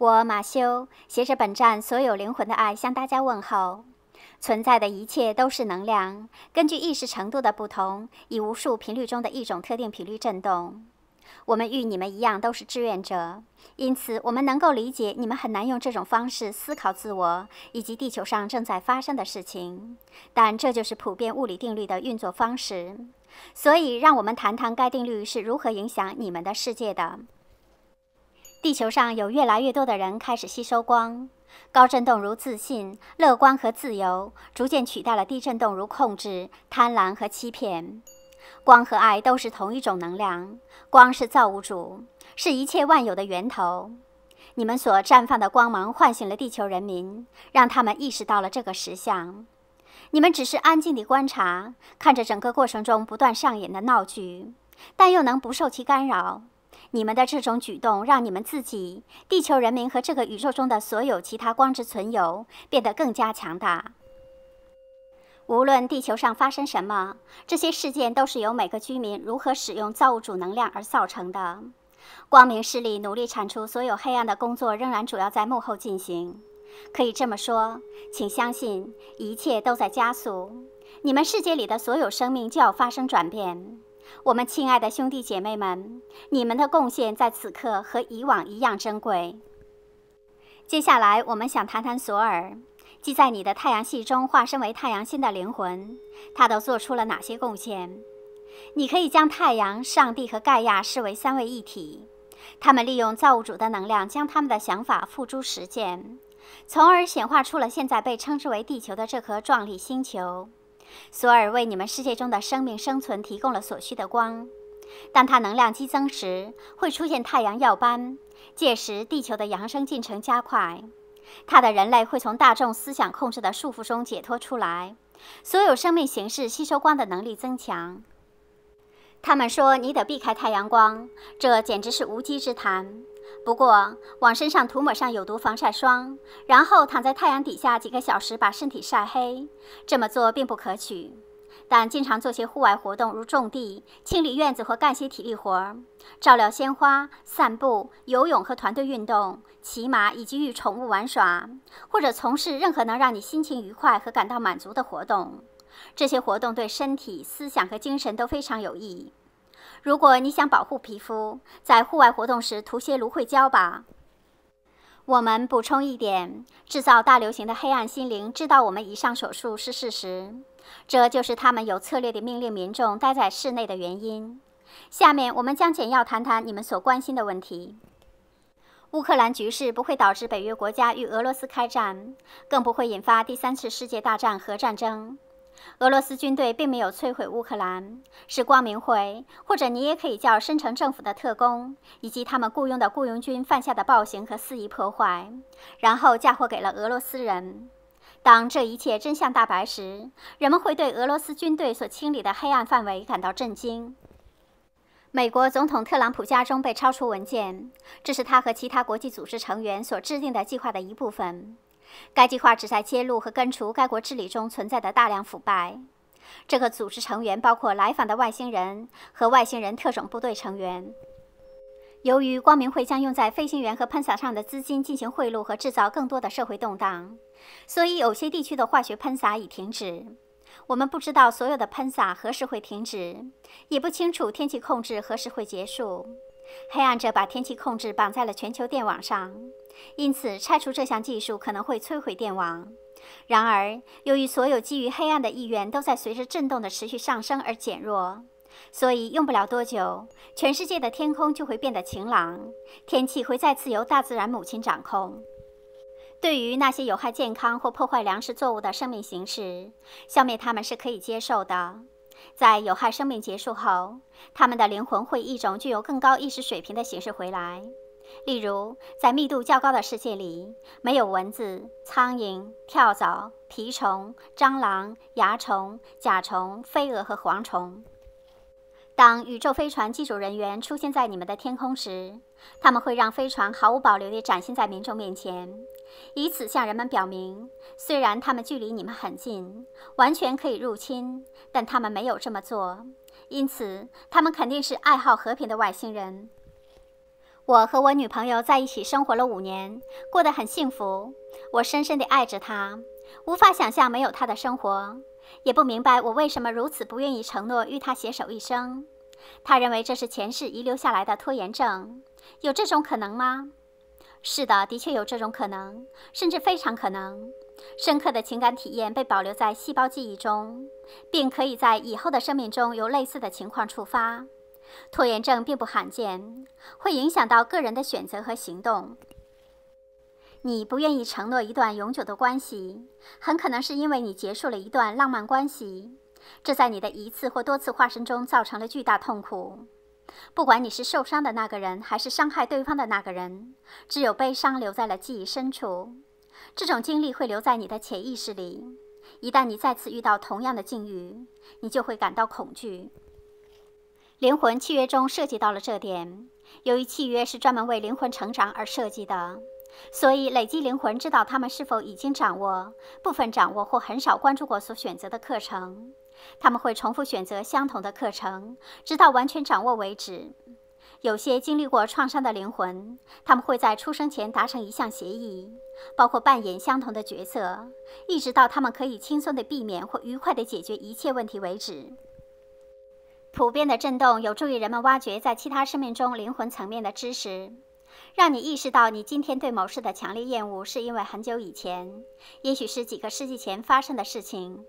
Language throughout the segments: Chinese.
我马修携着本站所有灵魂的爱向大家问候。存在的一切都是能量，根据意识程度的不同，以无数频率中的一种特定频率振动。我们与你们一样都是志愿者，因此我们能够理解你们很难用这种方式思考自我以及地球上正在发生的事情。但这就是普遍物理定律的运作方式，所以让我们谈谈该定律是如何影响你们的世界的。地球上有越来越多的人开始吸收光，高振动如自信、乐观和自由，逐渐取代了低振动如控制、贪婪和欺骗。光和爱都是同一种能量，光是造物主，是一切万有的源头。你们所绽放的光芒唤醒了地球人民，让他们意识到了这个实相。你们只是安静地观察，看着整个过程中不断上演的闹剧，但又能不受其干扰。你们的这种举动让你们自己、地球人民和这个宇宙中的所有其他光之存有变得更加强大。无论地球上发生什么，这些事件都是由每个居民如何使用造物主能量而造成的。光明势力努力铲除所有黑暗的工作仍然主要在幕后进行。可以这么说，请相信，一切都在加速。你们世界里的所有生命就要发生转变。我们亲爱的兄弟姐妹们，你们的贡献在此刻和以往一样珍贵。接下来，我们想谈谈索尔，即在你的太阳系中化身为太阳星的灵魂，他都做出了哪些贡献？你可以将太阳、上帝和盖亚视为三位一体，他们利用造物主的能量，将他们的想法付诸实践，从而显化出了现在被称之为地球的这颗壮丽星球。索尔为你们世界中的生命生存提供了所需的光。当它能量激增时，会出现太阳耀斑，届时地球的扬升进程加快。它的人类会从大众思想控制的束缚中解脱出来，所有生命形式吸收光的能力增强。他们说你得避开太阳光，这简直是无稽之谈。不过，往身上涂抹上有毒防晒霜，然后躺在太阳底下几个小时把身体晒黑，这么做并不可取。但经常做些户外活动，如种地、清理院子或干些体力活儿，照料鲜花、散步、游泳和团队运动、骑马以及与宠物玩耍，或者从事任何能让你心情愉快和感到满足的活动，这些活动对身体、思想和精神都非常有益。如果你想保护皮肤，在户外活动时涂些芦荟胶吧。我们补充一点：制造大流行的黑暗心灵知道我们以上手术是事实，这就是他们有策略地命令民众待在室内的原因。下面我们将简要谈谈你们所关心的问题。乌克兰局势不会导致北约国家与俄罗斯开战，更不会引发第三次世界大战和战争。俄罗斯军队并没有摧毁乌克兰，是光明会，或者你也可以叫申城政府的特工，以及他们雇佣的雇佣军犯下的暴行和肆意破坏，然后嫁祸给了俄罗斯人。当这一切真相大白时，人们会对俄罗斯军队所清理的黑暗范围感到震惊。美国总统特朗普家中被抄出文件，这是他和其他国际组织成员所制定的计划的一部分。该计划旨在揭露和根除该国治理中存在的大量腐败。这个组织成员包括来访的外星人和外星人特种部队成员。由于光明会将用在飞行员和喷洒上的资金进行贿赂和制造更多的社会动荡，所以有些地区的化学喷洒已停止。我们不知道所有的喷洒何时会停止，也不清楚天气控制何时会结束。黑暗者把天气控制绑在了全球电网上，因此拆除这项技术可能会摧毁电网。然而，由于所有基于黑暗的意愿都在随着震动的持续上升而减弱，所以用不了多久，全世界的天空就会变得晴朗，天气会再次由大自然母亲掌控。对于那些有害健康或破坏粮食作物的生命形式，消灭它们是可以接受的。在有害生命结束后，他们的灵魂会以一种具有更高意识水平的形式回来。例如，在密度较高的世界里，没有蚊子、苍蝇、跳蚤、蜱虫、蟑螂、蚜虫、甲虫、飞蛾和蝗虫。当宇宙飞船机组人员出现在你们的天空时，他们会让飞船毫无保留地展现在民众面前。以此向人们表明，虽然他们距离你们很近，完全可以入侵，但他们没有这么做，因此他们肯定是爱好和平的外星人。我和我女朋友在一起生活了五年，过得很幸福，我深深地爱着她，无法想象没有她的生活，也不明白我为什么如此不愿意承诺与她携手一生。她认为这是前世遗留下来的拖延症，有这种可能吗？是的，的确有这种可能，甚至非常可能。深刻的情感体验被保留在细胞记忆中，并可以在以后的生命中由类似的情况触发。拖延症并不罕见，会影响到个人的选择和行动。你不愿意承诺一段永久的关系，很可能是因为你结束了一段浪漫关系，这在你的一次或多次化身中造成了巨大痛苦。不管你是受伤的那个人，还是伤害对方的那个人，只有悲伤留在了记忆深处。这种经历会留在你的潜意识里，一旦你再次遇到同样的境遇，你就会感到恐惧。灵魂契约中涉及到了这点，由于契约是专门为灵魂成长而设计的，所以累积灵魂知道他们是否已经掌握、部分掌握或很少关注过所选择的课程。他们会重复选择相同的课程，直到完全掌握为止。有些经历过创伤的灵魂，他们会在出生前达成一项协议，包括扮演相同的角色，一直到他们可以轻松地避免或愉快地解决一切问题为止。普遍的震动有助于人们挖掘在其他生命中灵魂层面的知识，让你意识到你今天对某事的强烈厌恶是因为很久以前，也许是几个世纪前发生的事情。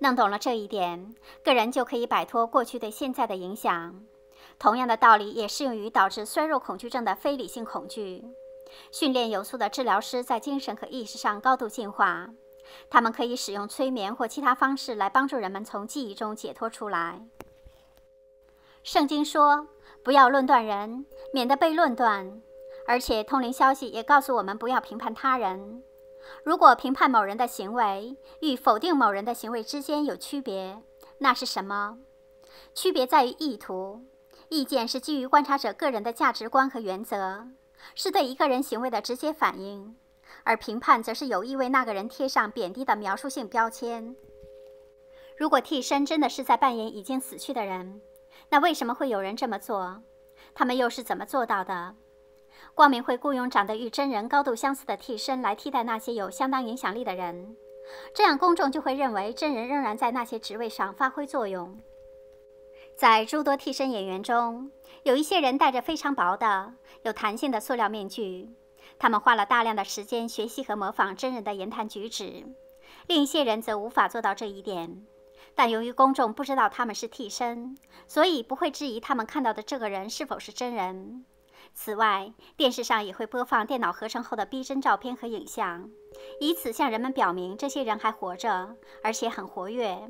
弄懂了这一点，个人就可以摆脱过去对现在的影响。同样的道理也适用于导致衰弱恐惧症的非理性恐惧。训练有素的治疗师在精神和意识上高度进化，他们可以使用催眠或其他方式来帮助人们从记忆中解脱出来。圣经说：“不要论断人，免得被论断。”而且通灵消息也告诉我们不要评判他人。如果评判某人的行为与否定某人的行为之间有区别，那是什么？区别在于意图。意见是基于观察者个人的价值观和原则，是对一个人行为的直接反应；而评判则是有意为那个人贴上贬低的描述性标签。如果替身真的是在扮演已经死去的人，那为什么会有人这么做？他们又是怎么做到的？光明会雇佣长得与真人高度相似的替身来替代那些有相当影响力的人，这样公众就会认为真人仍然在那些职位上发挥作用。在诸多替身演员中，有一些人戴着非常薄的、有弹性的塑料面具，他们花了大量的时间学习和模仿真人的言谈举止；另一些人则无法做到这一点。但由于公众不知道他们是替身，所以不会质疑他们看到的这个人是否是真人。此外，电视上也会播放电脑合成后的逼真照片和影像，以此向人们表明这些人还活着，而且很活跃。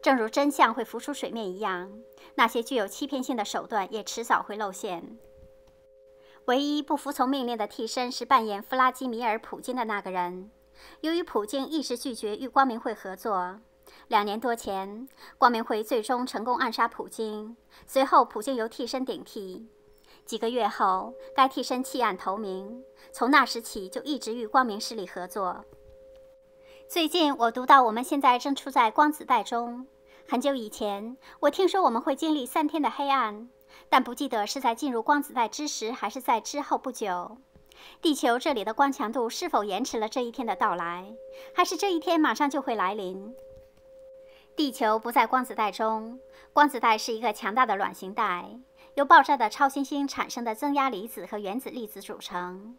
正如真相会浮出水面一样，那些具有欺骗性的手段也迟早会露馅。唯一不服从命令的替身是扮演弗拉基米尔·普京的那个人。由于普京一直拒绝与光明会合作，两年多前，光明会最终成功暗杀普京，随后普京由替身顶替。几个月后，该替身弃暗投明，从那时起就一直与光明势力合作。最近我读到，我们现在正处在光子带中。很久以前，我听说我们会经历三天的黑暗，但不记得是在进入光子带之时，还是在之后不久。地球这里的光强度是否延迟了这一天的到来，还是这一天马上就会来临？地球不在光子带中，光子带是一个强大的卵形带。由爆炸的超新星产生的增压离子和原子粒子组成。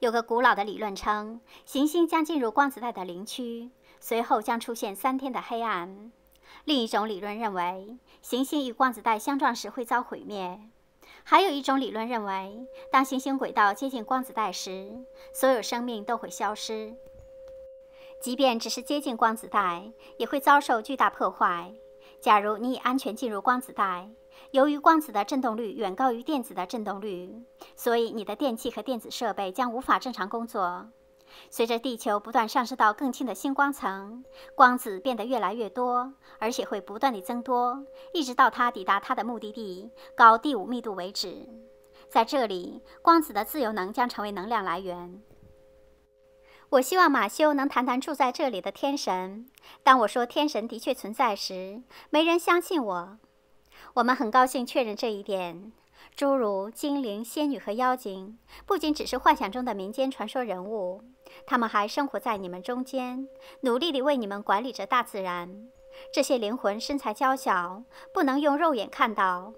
有个古老的理论称，行星将进入光子带的林区，随后将出现三天的黑暗。另一种理论认为，行星与光子带相撞时会遭毁灭。还有一种理论认为，当行星轨道接近光子带时，所有生命都会消失。即便只是接近光子带，也会遭受巨大破坏。假如你已安全进入光子带，由于光子的振动率远高于电子的振动率，所以你的电器和电子设备将无法正常工作。随着地球不断上升到更近的星光层，光子变得越来越多，而且会不断地增多，一直到它抵达它的目的地——高第五密度为止。在这里，光子的自由能将成为能量来源。我希望马修能谈谈住在这里的天神。当我说天神的确存在时，没人相信我。我们很高兴确认这一点。诸如精灵、仙女和妖精，不仅只是幻想中的民间传说人物，他们还生活在你们中间，努力地为你们管理着大自然。这些灵魂身材娇小，不能用肉眼看到，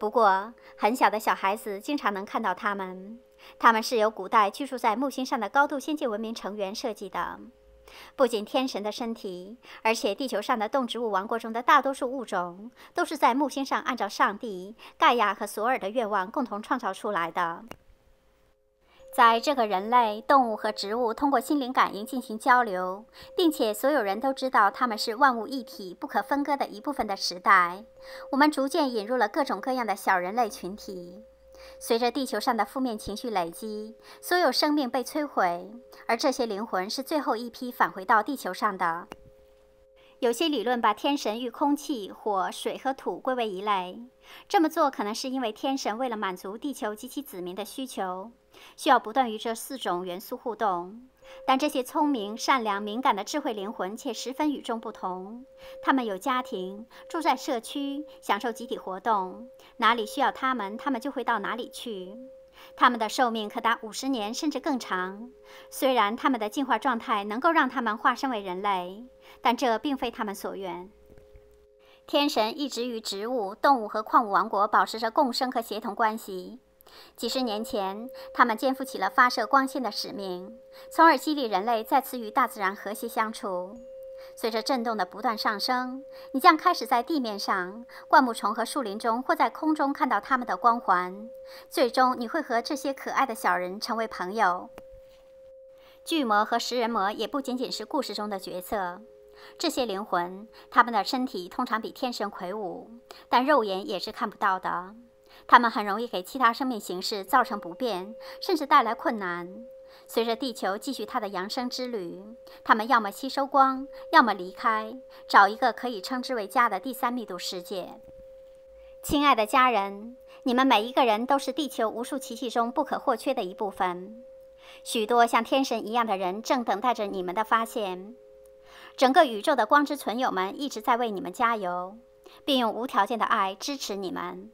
不过很小的小孩子经常能看到他们。他们是由古代居住在木星上的高度先进文明成员设计的。不仅天神的身体，而且地球上的动植物王国中的大多数物种，都是在木星上按照上帝、盖亚和索尔的愿望共同创造出来的。在这个人类、动物和植物通过心灵感应进行交流，并且所有人都知道他们是万物一体、不可分割的一部分的时代，我们逐渐引入了各种各样的小人类群体。随着地球上的负面情绪累积，所有生命被摧毁，而这些灵魂是最后一批返回到地球上的。有些理论把天神与空气、火、水和土归为一类，这么做可能是因为天神为了满足地球及其子民的需求，需要不断与这四种元素互动。但这些聪明、善良、敏感的智慧灵魂却十分与众不同，他们有家庭，住在社区，享受集体活动，哪里需要他们，他们就会到哪里去。它们的寿命可达五十年甚至更长。虽然它们的进化状态能够让它们化身为人类，但这并非它们所愿。天神一直与植物、动物和矿物王国保持着共生和协同关系。几十年前，他们肩负起了发射光线的使命，从而激励人类再次与大自然和谐相处。随着震动的不断上升，你将开始在地面上、灌木丛和树林中，或在空中看到他们的光环。最终，你会和这些可爱的小人成为朋友。巨魔和食人魔也不仅仅是故事中的角色，这些灵魂，他们的身体通常比天神魁梧，但肉眼也是看不到的。他们很容易给其他生命形式造成不便，甚至带来困难。随着地球继续它的扬升之旅，他们要么吸收光，要么离开，找一个可以称之为家的第三密度世界。亲爱的家人，你们每一个人都是地球无数奇迹中不可或缺的一部分。许多像天神一样的人正等待着你们的发现。整个宇宙的光之存友们一直在为你们加油，并用无条件的爱支持你们。